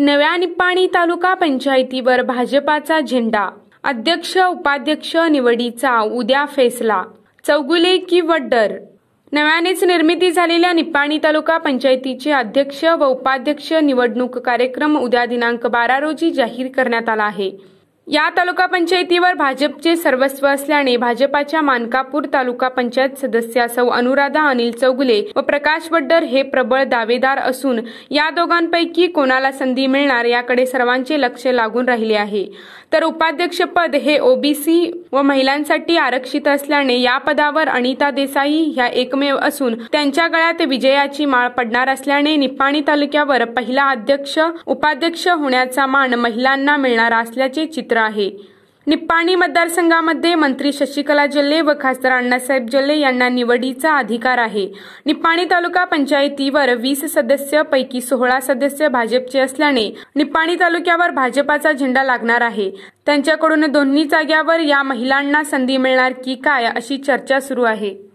नव्या निपाणी तालुका पंचायतीवर भाजपाचा झेंडा अध्यक्ष उपाध्यक्ष निवडीचा उद्या फेसला चौगुले की वड्डर नव्यानेच निर्मिती झालेल्या निपाणी तालुका पंचायतीचे अध्यक्ष व उपाध्यक्ष निवडणूक कार्यक्रम उद्या दिनांक बारा रोजी जाहीर करण्यात आला आहे या तालुका पंचायतीवर भाजपचे सर्वस्व असल्याने भाजपाच्या मानकापूर तालुका पंचायत सदस्या सौ अनुराधा अनिल चौगुले व प्रकाश वड्डर हे प्रबळ दावेदार असून या दोघांपैकी कोणाला संधी मिळणार याकडे सर्वांचे लक्ष लागून राहिले आहे तर उपाध्यक्षपद हे ओबीसी व महिलांसाठी आरक्षित असल्याने या पदावर अनिता देसाई ह्या एकमेव असून त्यांच्या गळ्यात विजयाची माळ पडणार असल्याने निपाणी तालुक्यावर पहिला अध्यक्ष उपाध्यक्ष होण्याचा मान महिलांना मिळणार असल्याचे चित्र आहे निप्पाणी मतदारसंघामध्ये मंत्री शशिकला जल्ले व खासदार अण्णासाहेब जल्ले यांना निवडीचा अधिकार आहे निप्पाणी तालुका पंचायतीवर वीस सदस्य पैकी सोहळा सदस्य भाजपचे असल्याने निप्पाणी तालुक्यावर भाजपाचा झेंडा लागणार आहे त्यांच्याकडून दोन्ही जाग्यावर या महिलांना संधी मिळणार की काय अशी चर्चा सुरू आहे